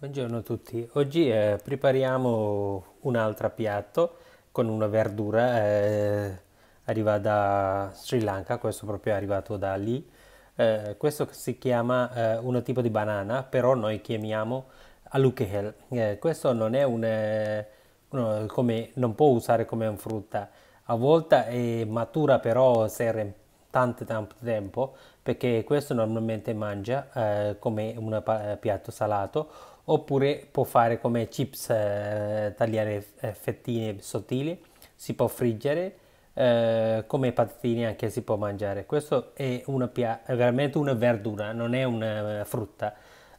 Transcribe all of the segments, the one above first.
Buongiorno a tutti, oggi eh, prepariamo un altro piatto con una verdura eh, arrivata da Sri Lanka, questo proprio è arrivato da lì. Eh, questo si chiama eh, un tipo di banana, però noi chiamiamo alukhel. Eh, questo non è un... Eh, uno, come, non può usare come un frutta, a volte è matura però serve tanto tanto tempo perché questo normalmente mangia eh, come un piatto salato oppure può fare come chips, eh, tagliare eh, fettine sottili, si può friggere, eh, come patatine anche si può mangiare. Questo è, una è veramente una verdura, non è una eh, frutta.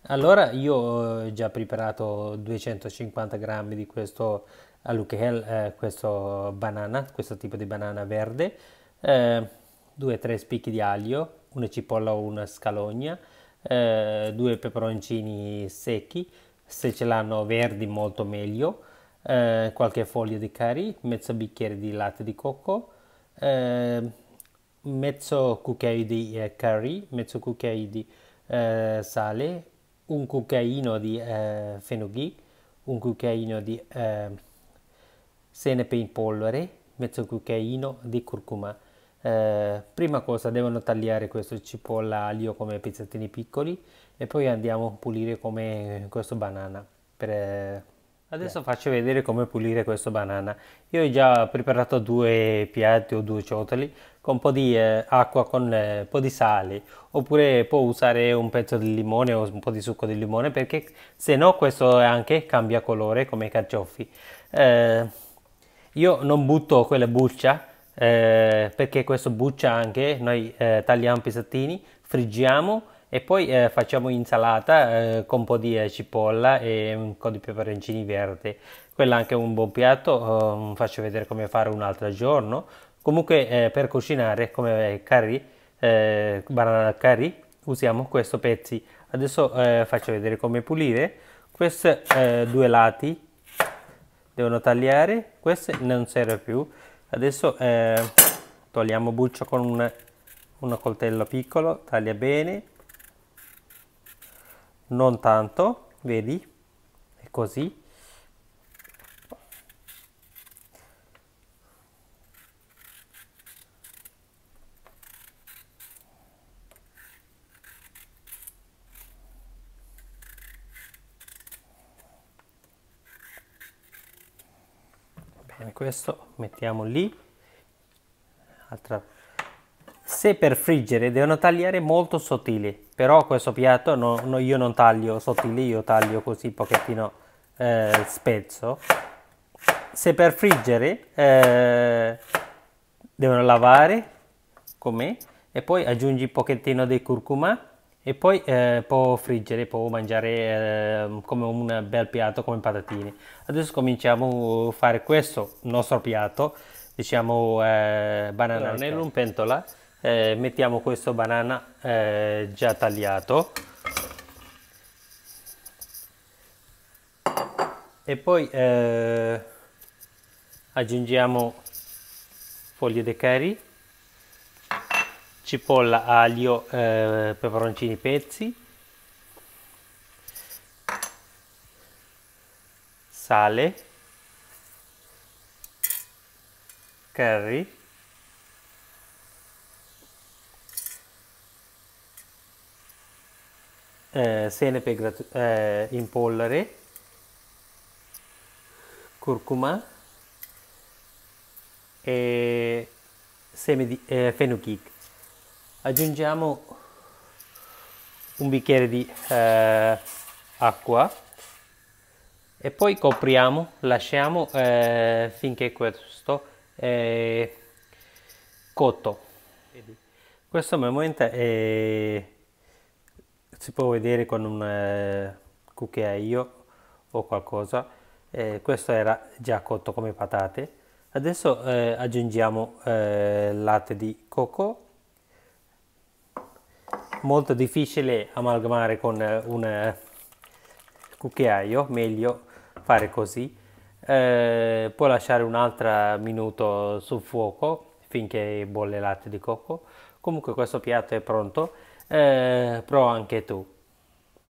Allora io ho eh, già preparato 250 grammi di questo aluchel, eh, questo banana, questo tipo di banana verde, 2-3 spicchi di aglio, una cipolla o una scalogna, eh, due peperoncini secchi, se ce l'hanno verdi molto meglio, eh, qualche foglia di curry, mezzo bicchiere di latte di cocco, eh, mezzo cucchiaio di eh, curry, mezzo cucchiaio di eh, sale, un cucchiaino di eh, fenughi, un cucchiaino di eh, senepe in polvere, mezzo cucchiaino di curcuma eh, prima cosa devono tagliare questo cipolla aglio come pezzettini piccoli e poi andiamo a pulire come questo banana per... Eh, adesso yeah. faccio vedere come pulire questo banana io ho già preparato due piatti o due ciotoli con un po' di eh, acqua con eh, un po' di sale oppure può usare un pezzo di limone o un po' di succo di limone perché se no questo anche cambia colore come i carciofi eh, io non butto quella buccia eh, perché questo buccia anche, noi eh, tagliamo pezzettini, friggiamo e poi eh, facciamo insalata eh, con un po' di eh, cipolla e un po' di peperoncini verde. Quello è anche un buon piatto, ehm, faccio vedere come fare un altro giorno. Comunque eh, per cucinare come curry, banana curry, usiamo questo pezzi. Adesso faccio vedere come pulire. Questi due lati devono tagliare, questo non serve più. Adesso eh, togliamo buccio con un, un coltello piccolo, taglia bene, non tanto, vedi, è così. quindi questo mettiamo lì Altra. se per friggere devono tagliare molto sottili però questo piatto no, no, io non taglio sottili io taglio così un pochettino eh, spezzo se per friggere eh, devono lavare come e poi aggiungi un pochettino di curcuma e poi eh, può friggere, può mangiare eh, come un bel piatto come patatine. Adesso cominciamo a fare questo nostro piatto, diciamo eh, banana allora, nella pentola, eh, mettiamo questo banana eh, già tagliato e poi eh, aggiungiamo foglie di curry cipolla, aglio, eh, peperoncini pezzi, sale, curry, eh, senepe eh, in polvere, curcuma e semi di eh, fenugreek aggiungiamo un bicchiere di eh, acqua e poi copriamo lasciamo eh, finché questo è cotto questo momento è, si può vedere con un eh, cucchiaio o qualcosa eh, questo era già cotto come patate adesso eh, aggiungiamo eh, latte di cocco molto difficile amalgamare con eh, un eh, cucchiaio, meglio fare così. Eh, puoi lasciare un altro minuto sul fuoco finché bolle latte di cocco. Comunque questo piatto è pronto, eh, prova anche tu.